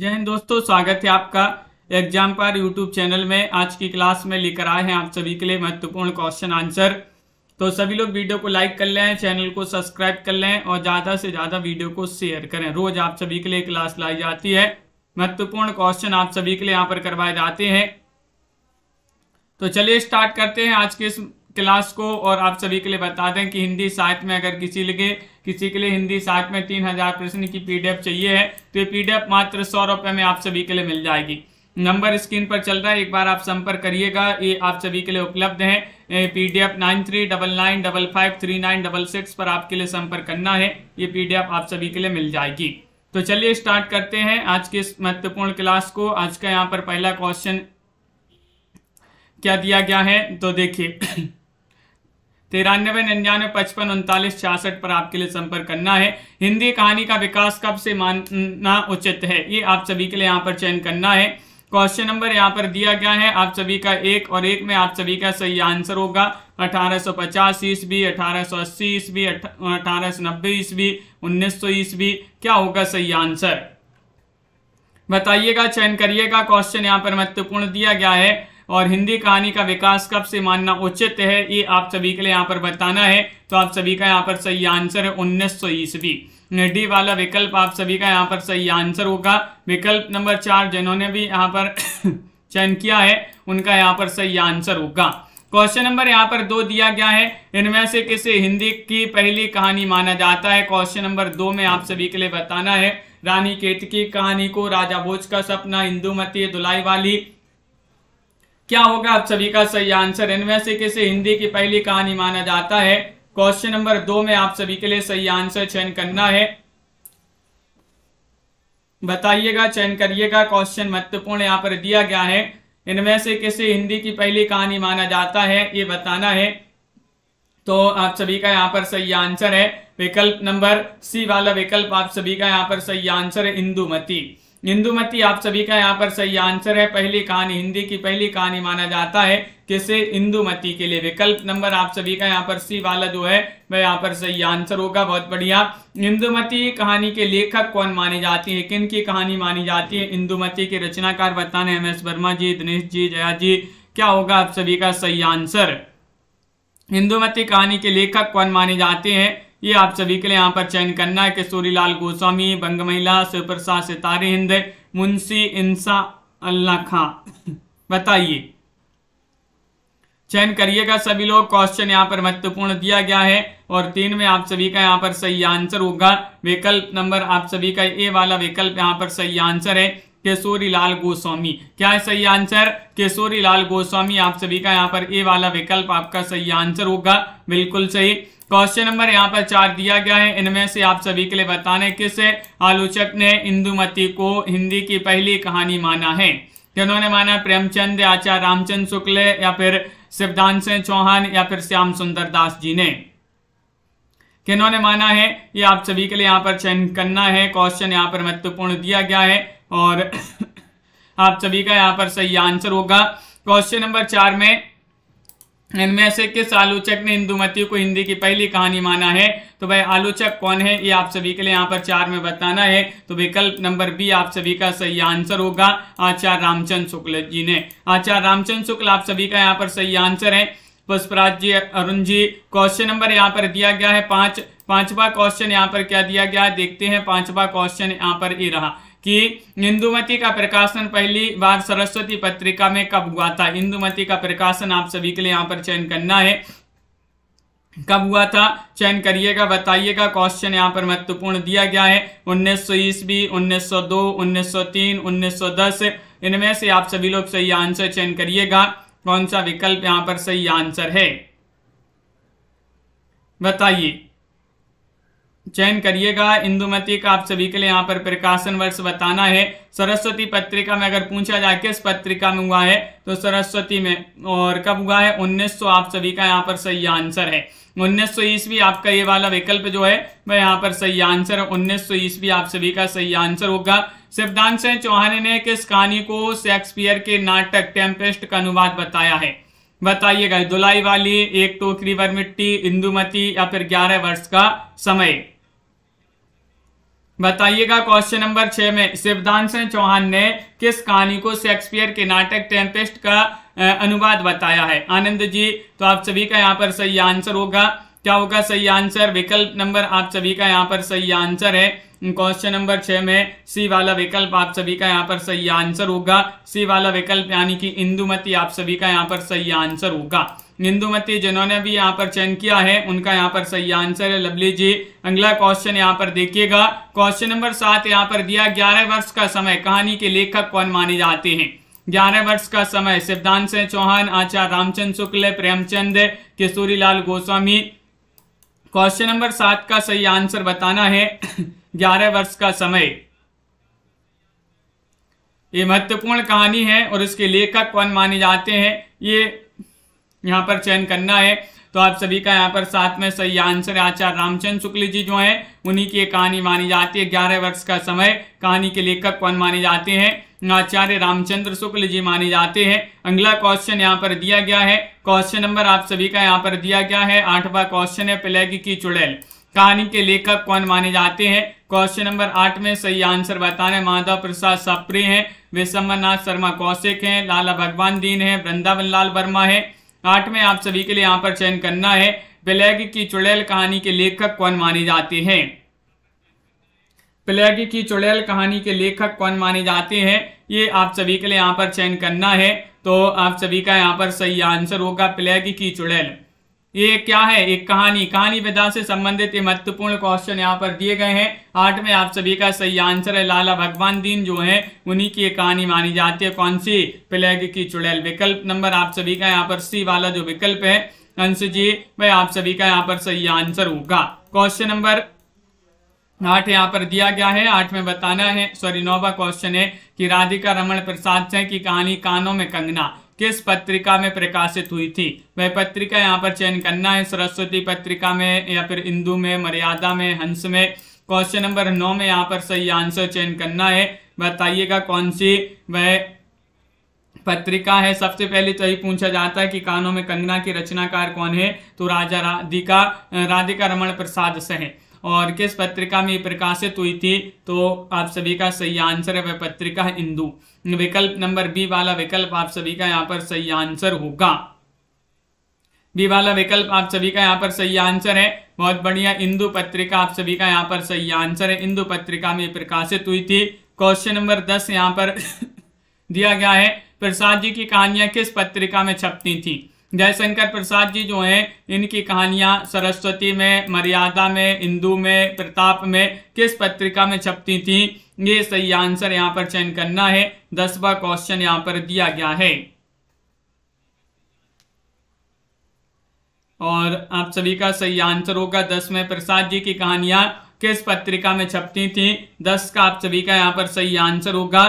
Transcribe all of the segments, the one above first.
जय हिंद दोस्तों स्वागत है आपका एग्जाम पर यूट्यूब चैनल में आज की क्लास में लेकर आए हैं आप सभी के लिए महत्वपूर्ण क्वेश्चन आंसर तो सभी लोग वीडियो को लाइक कर लें चैनल को सब्सक्राइब कर लें और ज़्यादा से ज़्यादा वीडियो को शेयर करें रोज़ आप सभी के लिए क्लास लाई जाती है महत्वपूर्ण क्वेश्चन आप सभी के लिए यहाँ पर करवाए जाते हैं तो चलिए स्टार्ट करते हैं आज के इस क्लास को और आप सभी के लिए बता दें कि हिंदी साहित्य में अगर किसी लगे किसी के लिए हिंदी साहित्य में तीन हजार प्रश्न की पीडीएफ चाहिए है तो ये पीडीएफ मात्र सौ रुपये में आप सभी के लिए मिल जाएगी नंबर स्क्रीन पर चल रहा है एक बार आप संपर्क करिएगा ये आप सभी के लिए उपलब्ध है P D nine three double nine double five three nine double six पर आपके लिए संपर्क करना है ये पी डी एफ आप सभी के लिए मिल जाएगी तो चलिए स्टार्ट करते हैं आज के इस महत्वपूर्ण क्लास को आज का यहाँ पर पहला क्वेश्चन क्या दिया गया है तो देखिए तिरानवे निन्यानवे पचपन उनतालीस छियासठ पर आपके लिए संपर्क करना है हिंदी कहानी का विकास कब से मानना उचित है ये आप सभी के लिए यहाँ पर चयन करना है क्वेश्चन नंबर यहाँ पर दिया गया है आप सभी का एक और एक में आप सभी का सही आंसर होगा अठारह सौ पचास ईस्वी अठारह अस्सी ईस्वी अठारह सौ नब्बे ईस्वी उन्नीस सौ ईस्वी क्या होगा सही आंसर बताइएगा चयन करिएगा क्वेश्चन यहाँ पर महत्वपूर्ण दिया गया है और हिंदी कहानी का विकास कब से मानना उचित है ये आप सभी के लिए यहाँ पर बताना है तो आप सभी का यहाँ पर सही आंसर है उन्नीस सौ ईस्वी डी वाला विकल्प आप सभी का यहाँ पर सही आंसर होगा विकल्प नंबर चार जिन्होंने भी यहाँ पर चयन किया है उनका यहाँ पर सही आंसर होगा क्वेश्चन नंबर यहाँ पर दो दिया गया है इनमें से किसे हिंदी की पहली कहानी माना जाता है क्वेश्चन नंबर दो में आप सभी के लिए बताना है रानी केतकी कहानी को राजा भोज का सपना इंदुमती दुलाई वाली क्या होगा आप सभी का सही आंसर इनमें से किसे हिंदी की पहली कहानी माना जाता है क्वेश्चन नंबर दो में आप सभी के लिए सही आंसर चयन करना है बताइएगा चयन करिएगा क्वेश्चन महत्वपूर्ण यहाँ पर दिया गया है इनमें से किसे हिंदी की पहली कहानी माना जाता है ये बताना है तो आप सभी का यहाँ पर सही आंसर है विकल्प नंबर सी वाला विकल्प आप सभी का यहाँ पर सही आंसर है इंदुमती इंदुमती आप सभी का यहाँ पर सही आंसर है पहली कहानी हिंदी की पहली कहानी माना जाता है किसे इंदुमती के लिए विकल्प नंबर आप सभी का यहाँ पर सी वाला जो है वह यहाँ पर सही आंसर होगा बहुत बढ़िया इंदुमती कहानी के लेखक कौन मानी जाती है किन की कहानी मानी जाती है इंदुमती के रचनाकार बताने एम एस वर्मा जी दिनेश जी जया जी क्या होगा आप सभी का सही आंसर इंदुमती कहानी के लेखक कौन माने जाते हैं ये आप सभी के लिए यहाँ पर चयन करना है किशोरी लाल गोस्वामी बंग महिला शिवप्रसाद सितारे हिंद मुंशी इंसा अल्लाह खां बताइए चयन करिएगा सभी लोग क्वेश्चन यहाँ पर महत्वपूर्ण दिया गया है और तीन में आप सभी का यहाँ पर सही आंसर होगा विकल्प नंबर आप सभी का ए वाला विकल्प यहाँ पर सही आंसर है केशोरी लाल गोस्वामी क्या है सही आंसर केशोरी लाल गोस्वामी आप सभी का यहाँ पर ए वाला विकल्प आपका सही आंसर होगा बिल्कुल सही क्वेश्चन नंबर यहाँ पर चार दिया गया है इनमें से आप सभी के लिए बताने किस आलोचक ने इंदुमती को हिंदी की पहली कहानी माना है जिन्होंने माना प्रेमचंद आचार्य रामचंद्र शुक्ल या फिर शिवदान सिंह चौहान या फिर श्याम सुंदर दास जी ने किन्होंने माना है ये आप सभी के लिए यहाँ पर चयन करना है क्वेश्चन यहाँ पर महत्वपूर्ण दिया गया है और आप सभी का यहाँ पर सही आंसर होगा क्वेश्चन नंबर चार में इनमें से किस आलोचक ने इंदुमती को हिंदी की पहली कहानी माना है तो भाई आलोचक कौन है ये आप सभी के लिए यहाँ पर चार में बताना है तो विकल्प नंबर बी आप सभी का सही आंसर होगा आचार्य रामचंद्र शुक्ल जी ने आचार्य रामचंद्र शुक्ल आप सभी का यहाँ पर सही आंसर है पुष्पराज जी अरुण जी क्वेश्चन नंबर यहाँ पर दिया गया है पांच पांचवा क्वेश्चन यहाँ पर क्या दिया गया है देखते हैं पांचवा क्वेश्चन यहाँ पर ये रहा कि इंदुमती का प्रकाशन पहली बार सरस्वती पत्रिका में कब हुआ था इंदुमती का प्रकाशन आप सभी के लिए यहाँ पर चयन करना है कब हुआ था चयन करिएगा बताइएगा क्वेश्चन यहाँ पर महत्वपूर्ण दिया गया है उन्नीस सौ ईस्वी उन्नीस सौ दो उन्नीस सौ तीन उन्नीस सौ दस इनमें से आप सभी लोग सही आंसर चयन करिएगा कौन सा विकल्प यहाँ पर सही आंसर है बताइए चयन करिएगा इंदुमती का आप सभी के लिए यहाँ पर प्रकाशन वर्ष बताना है सरस्वती पत्रिका में अगर पूछा जाए किस पत्रिका में हुआ है तो सरस्वती में और कब हुआ है 1900 आप सभी का यहाँ पर सही आंसर है 1900 ईस्वी आपका ये वाला विकल्प जो है वह यहाँ पर सही आंसर है 1900 ईस्वी आप सभी का सही आंसर होगा शिवदान सिंह चौहान ने किस कहानी को शेक्सपियर के नाटक टेम्पेस्ट का अनुवाद बताया है बताइएगा दुलाई वाली एक टोकरी वर मिट्टी इंदुमती या फिर ग्यारह वर्ष का समय बताइएगा क्वेश्चन नंबर छह में शिवदान सिंह चौहान ने किस कहानी को शेक्सपियर के नाटक टेम्पेस्ट का अनुवाद बताया है आनंद जी तो आप सभी का यहाँ पर सही आंसर होगा क्या होगा सही आंसर विकल्प नंबर आप सभी का यहाँ पर सही आंसर है क्वेश्चन नंबर छः में सी वाला विकल्प आप सभी का यहाँ पर सही आंसर होगा सी वाला विकल्प यानी कि इंदुमती आप सभी का यहाँ पर सही आंसर होगा इंदुमती जिन्होंने भी यहाँ पर चयन किया है उनका यहाँ पर सही आंसर है लवली जी अगला क्वेश्चन यहाँ पर देखिएगा क्वेश्चन नंबर सात यहाँ पर दिया ग्यारह वर्ष का समय कहानी के लेखक कौन माने जाते हैं ग्यारह वर्ष का समय सिद्धांत सिंह चौहान आचार्य रामचंद्र शुक्ल प्रेमचंद किशोरी लाल गोस्वामी क्वेश्चन नंबर सात का सही आंसर बताना है ग्यारह वर्ष का समय ये महत्वपूर्ण कहानी है और इसके लेखक कौन माने जाते हैं ये यहाँ पर चयन करना है तो आप सभी का यहाँ पर साथ में सही आंसर आचार्य रामचंद्र शुक्ल जी जो हैं उन्हीं की कहानी मानी जाती है ग्यारह वर्ष का समय कहानी के लेखक कौन माने जाते हैं आचार्य रामचंद्र शुक्ल जी माने जाते हैं अगला क्वेश्चन यहाँ पर दिया गया है क्वेश्चन नंबर आप सभी का यहाँ पर दिया गया है आठवां क्वेश्चन है प्लेग की चुड़ैल कहानी के लेखक कौन माने जाते हैं क्वेश्चन नंबर आठ में सही आंसर बताने माधव प्रसाद सप्री हैं विश्वनाथ शर्मा कौशिक हैं लाला भगवान दीन हैं वृंदावन लाल वर्मा है आठ में आप सभी के लिए यहाँ पर चयन करना है प्लेग की चुड़ैल कहानी के लेखक कौन माने जाते हैं प्लेग की चुड़ैल कहानी के लेखक कौन माने जाते हैं ये आप सभी के लिए यहाँ पर चयन करना है तो आप सभी का यहाँ पर सही आंसर होगा प्लेग की चुड़ैल ये क्या है एक कहानी कहानी विधा से संबंधित ये महत्वपूर्ण क्वेश्चन यहाँ पर दिए गए हैं आठ में आप सभी का सही आंसर है लाला भगवान दीन जो है उन्हीं की ये कहानी मानी जाती है कौन सी प्लेग की चुड़ैल विकल्प नंबर आप सभी का यहाँ पर सी वाला जो विकल्प है अंश जी वह आप सभी का यहाँ पर सही आंसर होगा क्वेश्चन नंबर आठ यहाँ पर दिया गया है आठ में बताना है सॉरी नौवा क्वेश्चन है कि राधिका रमन प्रसाद से की कहानी कानों में कंगना किस पत्रिका में प्रकाशित हुई थी वह पत्रिका यहाँ पर चयन करना है सरस्वती पत्रिका में या फिर इंदू में मर्यादा में हंस में क्वेश्चन नंबर नौ में यहाँ पर सही आंसर चयन करना है बताइएगा कौन सी वह पत्रिका है सबसे पहले तो यही पूछा जाता है कि कानों में कंगना की रचनाकार कौन है तो राजा राधिका राधिका रमन प्रसाद से है और किस पत्रिका में प्रकाशित हुई थी तो आप सभी का सही आंसर है वह पत्रिका है इंदू विकल्प नंबर बी वाला विकल्प आप सभी का यहाँ पर सही आंसर होगा बी वाला विकल्प आप सभी का यहाँ पर सही आंसर है बहुत बढ़िया इंदू पत्रिका आप सभी का यहाँ पर सही आंसर है इंदू पत्रिका में प्रकाशित हुई थी क्वेश्चन नंबर दस यहाँ पर दिया गया है प्रसाद जी की कहानियां किस पत्रिका में छपती थी जयशंकर प्रसाद जी जो हैं इनकी कहानियाँ सरस्वती में मर्यादा में हिंदू में प्रताप में किस पत्रिका में छपती थी ये सही आंसर यहाँ पर चयन करना है दसवा क्वेश्चन यहाँ पर दिया गया है और आप सभी का सही आंसर होगा दस में प्रसाद जी की कहानियां किस पत्रिका में छपती थी दस का आप सभी का यहाँ पर सही आंसर होगा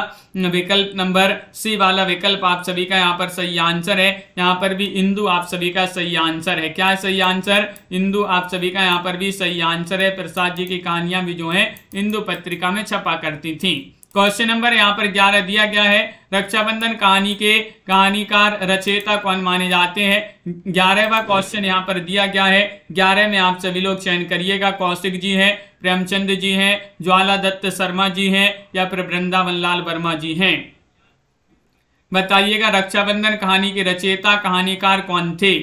विकल्प नंबर सी वाला विकल्प आप सभी का यहाँ पर सही आंसर है यहाँ पर भी इंदु आप सभी का सही आंसर है क्या है सही आंसर इंदु आप सभी का यहाँ पर भी सही आंसर है प्रसाद जी की कहानियां भी जो है इंदु पत्रिका में छपा करती थी क्वेश्चन नंबर यहाँ पर ग्यारह दिया गया है रक्षाबंधन कहानी के कहानीकार रचयिता कौन माने जाते हैं ग्यारहवा क्वेश्चन यहाँ पर दिया गया है ग्यारह में आप सभी लोग चयन करिएगा कौशिक जी हैं प्रेमचंद जी हैं ज्वाला दत्त शर्मा जी हैं या फिर वृंदावन लाल वर्मा जी हैं बताइएगा रक्षाबंधन कहानी के रचयिता कहानीकार कौन थे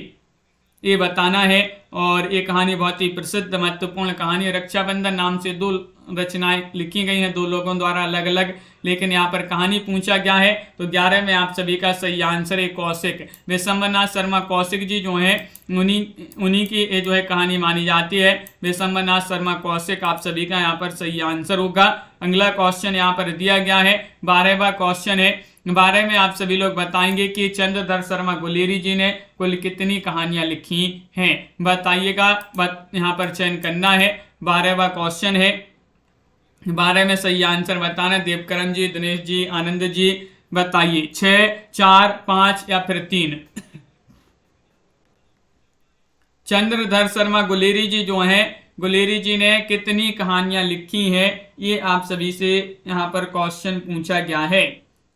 ये बताना है और ये कहानी बहुत ही प्रसिद्ध महत्वपूर्ण कहानी रक्षाबंधन नाम से दो रचनाएं लिखी गई हैं दो लोगों द्वारा अलग अलग लेकिन यहाँ पर कहानी पूछा गया है तो ग्यारह में आप सभी का सही आंसर है कौशिक विशंबरनाथ शर्मा कौशिक जी जो है उन्हीं उन्हीं की ये जो है कहानी मानी जाती है विशंबरनाथ शर्मा कौशिक आप सभी का यहाँ पर सही आंसर होगा अगला क्वेश्चन यहाँ पर दिया गया है बारहवा क्वेश्चन है बारे में आप सभी लोग बताएंगे कि चंद्रधर शर्मा गुलेरी जी ने कुल कितनी कहानियां लिखी हैं बताइएगा बत यहाँ पर चयन करना है बारहवा क्वेश्चन है बारे में सही आंसर बताना देवकरण जी दिनेश जी आनंद जी बताइए छ चार पांच या फिर तीन चंद्रधर शर्मा गुलेरी जी जो हैं गुलेरी जी ने कितनी कहानियां लिखी हैं ये आप सभी से यहाँ पर क्वेश्चन पूछा गया है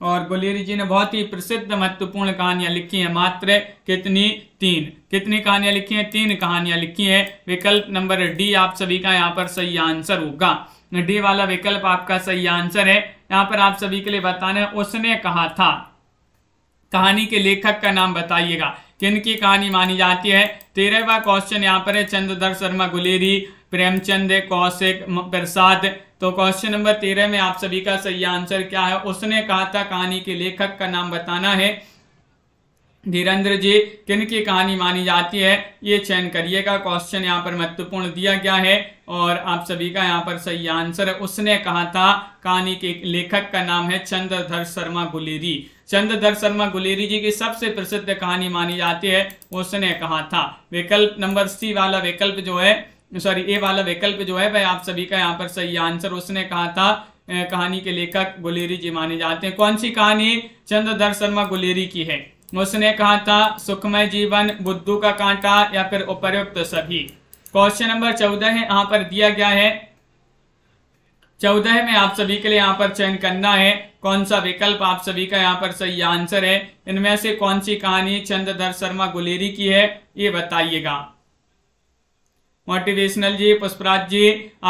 और गुलेरी जी ने बहुत ही प्रसिद्ध महत्वपूर्ण कहानियां लिखी हैं मात्र कितनी तीन कितनी कहानियां लिखी हैं तीन कहानियां लिखी हैं विकल्प नंबर डी आप सभी का यहाँ पर सही आंसर होगा डी वाला विकल्प आपका सही आंसर है यहाँ पर आप सभी के लिए बताना है उसने कहा था कहानी के लेखक का नाम बताइएगा किन की कहानी मानी जाती है तेरहवा क्वेश्चन यहाँ पर है चंद्रधर शर्मा गुलेरी प्रेमचंद कौशिक प्रसाद तो क्वेश्चन नंबर तेरह में आप सभी का सही आंसर क्या है उसने कहा था कहानी के लेखक का नाम बताना है धीरेन्द्र जी किन की कहानी मानी जाती है ये चयन करिए का क्वेश्चन यहाँ पर महत्वपूर्ण दिया गया है और आप सभी का यहाँ पर सही आंसर है उसने कहा था कहानी के लेखक का नाम है चंद्रधर शर्मा गुलेरी चंद्रधर शर्मा गुलेरी जी की सबसे प्रसिद्ध कहानी मानी जाती है उसने कहा था विकल्प नंबर सी वाला विकल्प जो है सॉरी ए वाला विकल्प जो है वह आप सभी का यहाँ पर सही आंसर उसने कहा था कहानी के लेखक गुलेरी जी माने जाते हैं कौन सी कहानी चंद्रधर शर्मा गुलेरी की है उसने कहा था सुखमय जीवन बुद्धू का कांटा या फिर उपयुक्त सभी क्वेश्चन नंबर चौदह है यहाँ पर दिया गया है चौदह में आप सभी के लिए यहाँ पर चयन करना है कौन सा विकल्प आप सभी का यहाँ पर सही आंसर है इनमें से कौन सी कहानी चंद्रधर शर्मा गुलेरी की है ये बताइएगा मोटिवेशनल जी पुष्पराज जी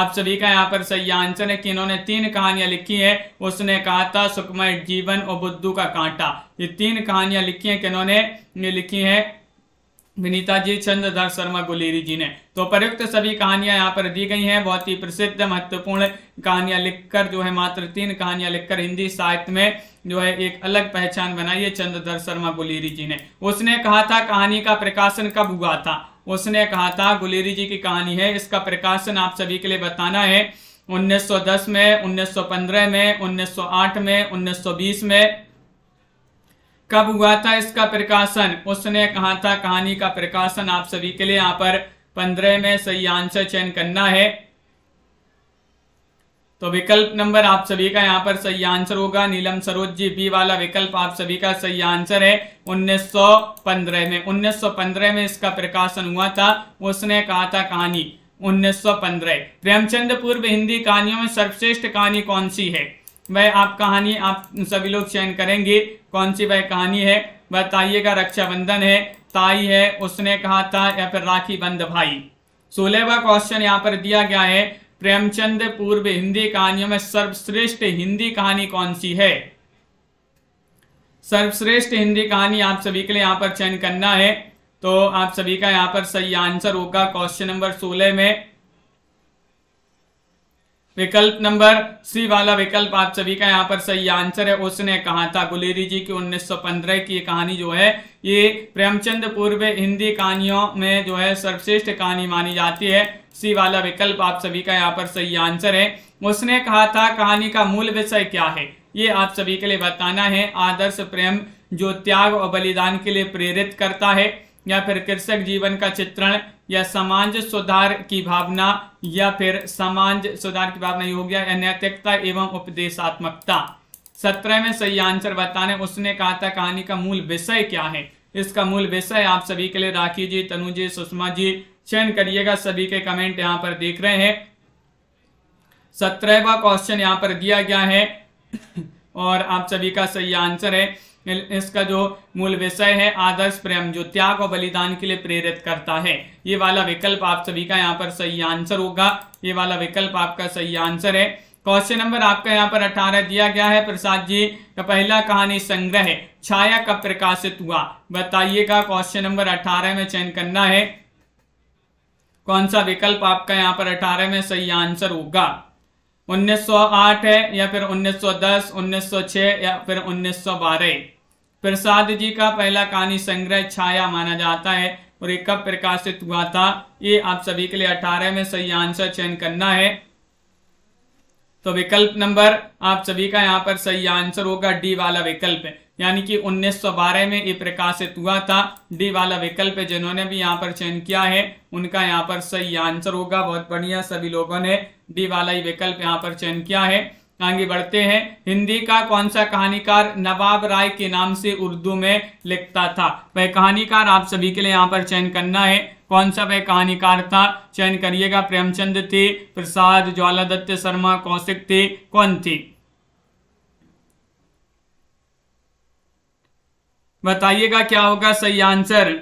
आप सभी का यहाँ पर सही आंसर है कि इन्होंने तीन कहानियां लिखी है उसने कहा था सुखमय जीवन और बुद्धू का कांटा ये तीन कहानियां लिखी हैं किन्होंने ये लिखी है विनीता जी चंद्रधर शर्मा गुलेरी जी ने तो प्रयुक्त सभी कहानियां यहाँ पर दी गई हैं बहुत ही प्रसिद्ध महत्वपूर्ण कहानियां लिखकर जो है मात्र तीन कहानियां लिखकर हिंदी साहित्य में जो है एक अलग पहचान बनाई है चंद्रधर शर्मा गुलेरी जी ने उसने कहा था कहानी का प्रकाशन कब हुआ था उसने कहा था गुलेरी जी की कहानी है इसका प्रकाशन आप सभी के लिए बताना है 1910 में 1915 में 1908 में 1920 में कब हुआ था इसका प्रकाशन उसने कहा था कहानी का प्रकाशन आप सभी के लिए यहाँ पर पंद्रह में सही आंसर चयन करना है तो विकल्प नंबर आप सभी का यहाँ पर सही आंसर होगा नीलम सरोज जी बी वाला विकल्प आप सभी का सही आंसर है 1915 में 1915 में इसका प्रकाशन हुआ था उसने कहा था कहानी 1915 प्रेमचंद पूर्व हिंदी कहानियों में सर्वश्रेष्ठ कहानी कौन सी है वह आप कहानी आप सभी लोग चयन करेंगे कौन सी वह कहानी है बताइएगा रक्षाबंधन है ताई है उसने कहा था या फिर राखी बंद भाई सोलहवा क्वेश्चन यहाँ पर दिया गया है प्रेमचंद पूर्व हिंदी कहानियों में सर्वश्रेष्ठ हिंदी कहानी कौन सी है सर्वश्रेष्ठ हिंदी कहानी आप सभी के लिए यहां पर चयन करना है तो आप सभी का यहां पर सही आंसर होगा क्वेश्चन नंबर सोलह में विकल्प नंबर सी वाला विकल्प आप सभी का यहाँ पर सही आंसर है उसने कहा था गुलेरी जी की 1915 की कहानी जो है ये प्रेमचंद पूर्व हिंदी कहानियों में जो है सर्वश्रेष्ठ कहानी मानी जाती है सी वाला विकल्प आप सभी का यहाँ पर सही आंसर है उसने कहा था कहानी का मूल विषय क्या है ये आप सभी के लिए बताना है आदर्श प्रेम जो त्याग और बलिदान के लिए प्रेरित करता है या फिर कृषक जीवन का चित्रण या समाज सुधार की भावना या फिर समाज सुधार की भावना हो गया नैतिकता एवं उपदेशात्मकता सत्रह में सही आंसर बताने उसने कहा था कहानी का मूल विषय क्या है इसका मूल विषय आप सभी के लिए राखी जी तनु जी सुषमा जी चयन करिएगा सभी के कमेंट यहाँ पर देख रहे हैं सत्रहवा क्वेश्चन यहाँ पर दिया गया है और आप सभी का सही आंसर है इसका जो मूल विषय है आदर्श प्रेम जो त्याग और बलिदान के लिए प्रेरित करता है ये वाला विकल्प आप सभी का यहाँ पर सही आंसर होगा ये वाला विकल्प आपका सही आंसर है क्वेश्चन नंबर आपका यहाँ पर अठारह दिया गया है प्रसाद जी का पहला कहानी संग्रह छाया कब प्रकाशित हुआ बताइएगा क्वेश्चन नंबर अठारह में चयन करना है कौन सा विकल्प आपका यहाँ पर अठारह में सही आंसर होगा 1908 है या फिर 1910, 1906 या फिर 1912 प्रसाद जी का पहला कहानी संग्रह छाया माना जाता है और ये कब प्रकाशित हुआ था ये आप सभी के लिए अठारह में सही आंसर चयन करना है तो विकल्प नंबर आप सभी का यहाँ पर सही आंसर होगा डी वाला विकल्प है यानी कि 1912 में ये प्रकाशित हुआ था डी वाला विकल्प जिन्होंने भी यहाँ पर चयन किया है उनका यहाँ पर सही आंसर होगा बहुत बढ़िया सभी लोगों ने डी वाला ही विकल्प यहाँ पर चयन किया है आगे बढ़ते हैं हिंदी का कौन सा कहानीकार नवाब राय के नाम से उर्दू में लिखता था वह कहानीकार आप सभी के लिए यहाँ पर चयन करना है कौन सा वह कहानीकार था चयन करिएगा प्रेमचंद थे प्रसाद ज्वालादत्त शर्मा कौशिक थे कौन थी बताइएगा क्या होगा सही आंसर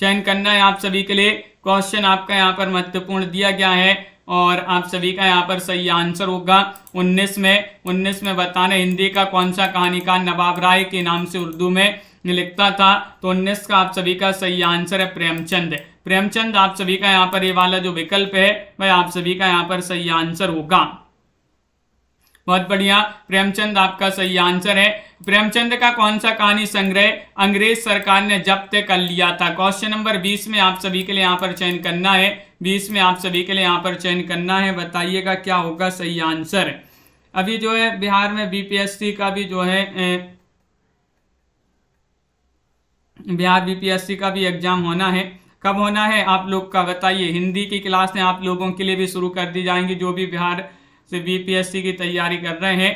चयन करना है आप सभी के लिए क्वेश्चन आपका यहाँ पर महत्वपूर्ण दिया गया है और आप सभी का यहाँ पर सही आंसर होगा 19 में 19 में बताना हिंदी का कौन सा कहानीकार नवाब राय के नाम से उर्दू में लिखता था तो उन्नीस का आप सभी का सही आंसर है प्रेमचंद प्रेमचंद आप सभी का यहाँ पर ये वाला जो विकल्प है वह आप सभी का यहाँ पर सही आंसर होगा बहुत बढ़िया प्रेमचंद आपका सही आंसर है प्रेमचंद का कौन सा कहानी संग्रह अंग्रेज सरकार ने जब्त कर लिया था क्वेश्चन नंबर बीस में आप सभी के लिए यहाँ पर चयन करना है बीस में आप सभी के लिए यहाँ पर चयन करना है बताइएगा क्या होगा सही आंसर अभी जो है बिहार में बीपीएससी का भी जो है बिहार बीपीएससी का भी एग्जाम होना है कब होना है आप लोग का बताइए हिंदी की क्लास आप लोगों के लिए भी शुरू कर दी जाएंगी जो भी बिहार से बीपीएससी की तैयारी कर रहे हैं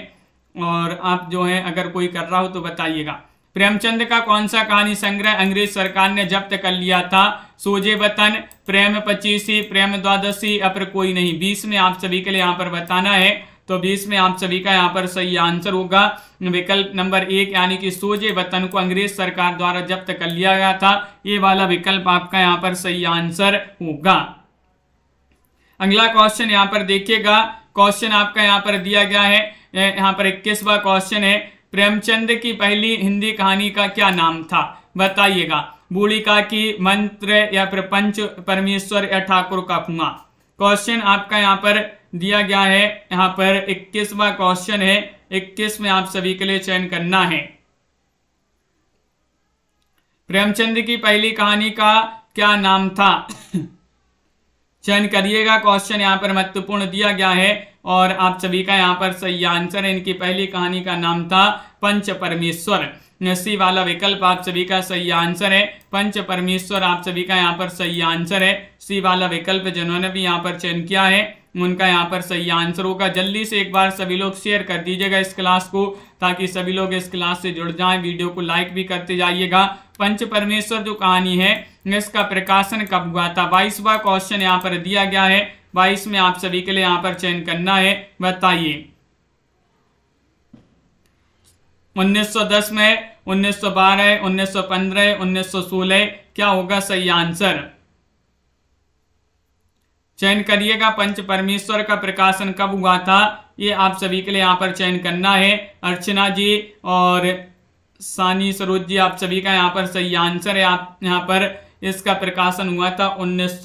और आप जो है अगर कोई कर रहा हो तो बताइएगा प्रेमचंद का कौन सा कहानी संग्रह अंग्रेज सरकार ने जब्त कर लिया था सोजे वतन प्रेम पच्चीसी प्रेम द्वादशी अपर कोई नहीं बीस में आप सभी के लिए यहाँ पर बताना है तो बीस में आप सभी का यहाँ पर सही आंसर होगा विकल्प नंबर एक यानी कि सोजे वतन को अंग्रेज सरकार द्वारा जब्त कर लिया गया था ये वाला विकल्प आपका यहाँ पर सही आंसर होगा अगला क्वेश्चन यहाँ पर देखिएगा क्वेश्चन आपका यहाँ पर दिया गया है यहाँ पर इक्कीसवा क्वेश्चन है प्रेमचंद की पहली हिंदी कहानी का क्या नाम था बताइएगा बूढ़िका की मंत्र या प्रपंच परमेश्वर या ठाकुर का कुआ क्वेश्चन आपका यहाँ पर दिया गया है यहाँ पर इक्कीसवा क्वेश्चन है इक्कीस में आप सभी के लिए चयन करना है प्रेमचंद की पहली कहानी का क्या नाम था चयन करिएगा क्वेश्चन यहाँ पर महत्वपूर्ण दिया गया है और आप सभी का यहाँ पर सही आंसर है इनकी पहली कहानी का नाम था पंच परमेश्वर सी वाला विकल्प आप सभी का सही आंसर है पंच परमेश्वर आप सभी का यहाँ पर सही आंसर है सी वाला विकल्प जिन्होंने भी यहाँ पर चयन किया है उनका यहाँ पर सही आंसर होगा जल्दी से एक बार सभी लोग शेयर कर दीजिएगा इस क्लास को ताकि सभी लोग इस क्लास से जुड़ जाएं वीडियो को लाइक भी करते जाइएगा पंच परमेश्वर जो कहानी है इसका प्रकाशन कब हुआ था बाईसवा क्वेश्चन यहाँ पर दिया गया है बाईस में आप सभी के लिए यहाँ पर चयन करना है बताइए 1910 में 1912, 1915, 1916 क्या होगा सही आंसर चयन करिएगा पंच परमेश्वर का प्रकाशन कब हुआ था ये आप सभी के लिए यहाँ पर चयन करना है अर्चना जी और सानी सरोज जी आप सभी का यहाँ पर सही आंसर है आप यहाँ पर इसका प्रकाशन हुआ था उन्नीस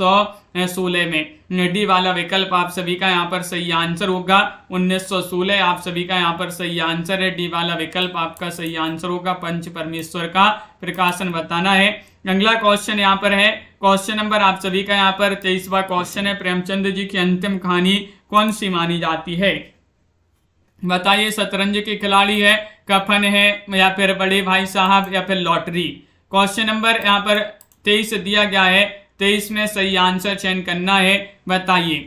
सोलह में डी वाला विकल्प आप सभी का यहाँ पर सही आंसर होगा 1916 आप सभी का यहाँ पर सही आंसर है डी वाला विकल्प आपका सही आंसर होगा पंच परमेश्वर का प्रकाशन बताना है अगला क्वेश्चन यहाँ पर है क्वेश्चन नंबर आप सभी का यहाँ पर तेईसवा क्वेश्चन है प्रेमचंद जी की अंतिम कहानी कौन सी मानी जाती है बताइए शतरंज के खिलाड़ी है कफन है या फिर बड़े भाई साहब या फिर लॉटरी क्वेश्चन नंबर यहाँ पर तेईस दिया गया है तेईस में सही आंसर चयन करना है बताइए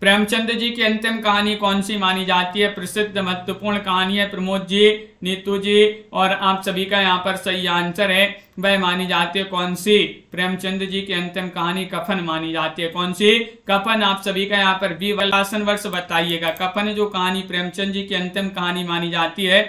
प्रेमचंद जी की अंतिम कहानी कौन सी मानी जाती है प्रसिद्ध महत्वपूर्ण कहानी है प्रमोद जी नीतू जी और आप सभी का यहाँ पर सही आंसर है वह मानी जाती है कौन सी प्रेमचंद जी की अंतिम कहानी कफन मानी जाती है कौन सी कफन आप सभी का यहाँ पर बी वासन वर्ष बताइएगा कफन जो कहानी प्रेमचंद जी की अंतिम कहानी मानी जाती है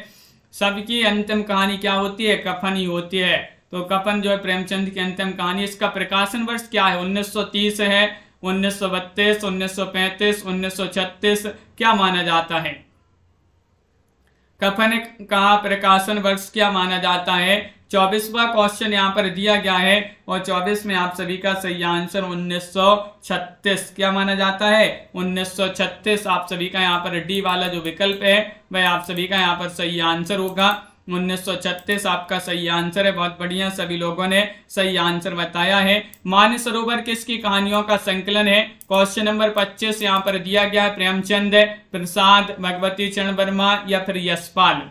सबकी अंतिम कहानी क्या होती है कफन ही होती है तो कफन जो है प्रेमचंद की अंतिम कहानी इसका प्रकाशन वर्ष क्या है 1930 है उन्नीस सौ बत्तीस उन्नीस सौ पैंतीस उन्नीस सौ छत्तीस क्या माना जाता है कफन का प्रकाशन वर्ष क्या माना जाता है चौबीसवा क्वेश्चन यहाँ पर दिया गया है और चौबीस में आप सभी का सही आंसर 1936 क्या माना जाता है 1936 आप सभी का यहाँ पर डी वाला जो विकल्प है वह आप सभी का यहाँ पर सही आंसर होगा 1936 आपका सही आंसर है बहुत बढ़िया सभी लोगों ने सही आंसर बताया है मानसरोवर सरोवर किसकी कहानियों का संकलन है क्वेश्चन नंबर 25 यहाँ पर दिया गया है प्रेमचंद प्रसाद भगवती चरण वर्मा या फिर यशपाल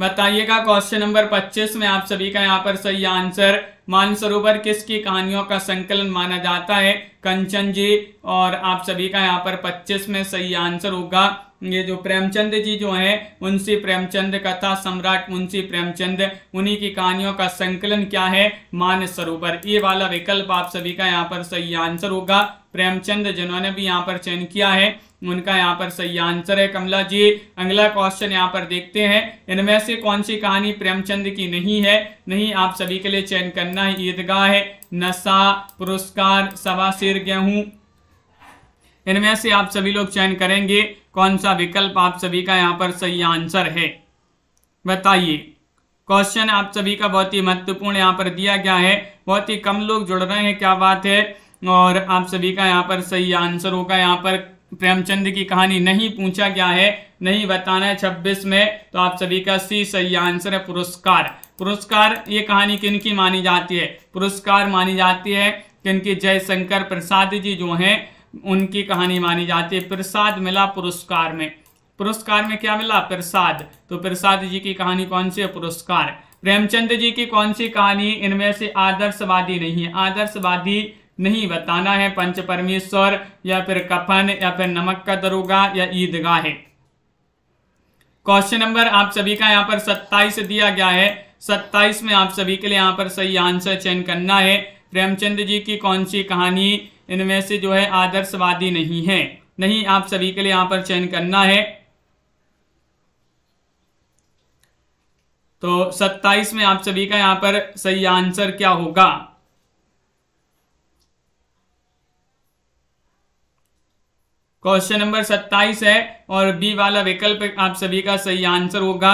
बताइएगा क्वेश्चन नंबर 25 में आप सभी का यहाँ पर सही आंसर मानसरोवर किसकी कहानियों का संकलन माना जाता है कंचन जी और आप सभी का यहाँ पर 25 में सही आंसर होगा ये जो प्रेमचंद जी जो हैं मुंशी प्रेमचंद कथा सम्राट मुंशी प्रेमचंद उन्हीं की कहानियों का संकलन क्या है मान सरोवर ये वाला विकल्प आप सभी का यहाँ पर सही आंसर होगा प्रेमचंद जिन्होंने भी यहाँ पर चयन किया है उनका यहाँ पर सही आंसर है कमला जी अगला क्वेश्चन यहाँ पर देखते हैं इनमें से कौन सी कहानी प्रेमचंद की नहीं है नहीं आप सभी के लिए चयन करना है ईदगाह है नशा पुरस्कार सवा सिर गेहूं इनमें से आप सभी लोग चयन करेंगे कौन सा विकल्प आप सभी का यहाँ पर सही आंसर है बताइए क्वेश्चन आप सभी का बहुत ही महत्वपूर्ण यहाँ पर दिया गया है बहुत ही कम लोग जुड़ रहे हैं क्या बात है और आप सभी का यहाँ पर सही आंसर होगा यहाँ पर प्रेमचंद की कहानी नहीं पूछा गया है नहीं बताना है छब्बीस में तो आप सभी का सी सही आंसर है पुरस्कार पुरस्कार ये कहानी की मानी जाती है पुरस्कार मानी जाती है किनकी जयशंकर प्रसाद जी जो हैं उनकी कहानी मानी जाती है प्रसाद मिला पुरस्कार में पुरस्कार में क्या मिला प्रसाद तो प्रसाद जी की कहानी कौन सी है पुरस्कार प्रेमचंद जी की कौन सी कहानी इनमें से आदर्शवादी नहीं है आदर्शवादी नहीं बताना है पंच परमेश्वर या फिर कफन या फिर नमक का दरोगा या ईदगाह है क्वेश्चन नंबर आप सभी का यहाँ पर 27 दिया गया है 27 में आप सभी के लिए यहाँ पर सही आंसर चयन करना है प्रेमचंद जी की कौन सी कहानी इनमें से जो है आदर्शवादी नहीं है नहीं आप सभी के लिए यहां पर चयन करना है तो 27 में आप सभी का यहां पर सही आंसर क्या होगा क्वेश्चन नंबर 27 है और बी वाला विकल्प आप सभी का सही आंसर होगा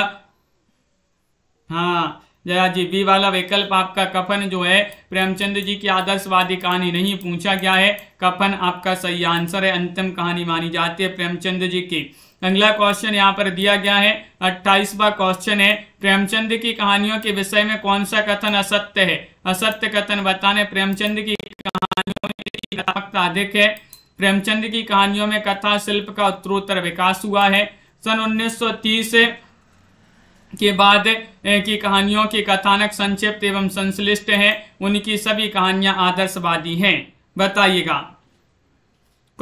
हाँ जरा जी बी वाला विकल्प आपका कफन जो है प्रेमचंद जी की आदर्शवादी कहानी नहीं पूछा गया है कफन आपका सही आंसर है अंतिम कहानी मानी जाती है प्रेमचंद जी की अगला क्वेश्चन यहाँ पर दिया गया है अट्ठाईसवा क्वेश्चन है प्रेमचंद की कहानियों के विषय में कौन सा कथन असत्य है असत्य कथन बताने प्रेमचंद की कहानियों में अधिक है प्रेमचंद की कहानियों में कथा शिल्प का उत्तरोत्तर विकास हुआ है सन उन्नीस से के बाद की कहानियों के कथानक संक्षिप्त एवं संश्लिष्ट हैं उनकी सभी कहानियां आदर्शवादी हैं बताइएगा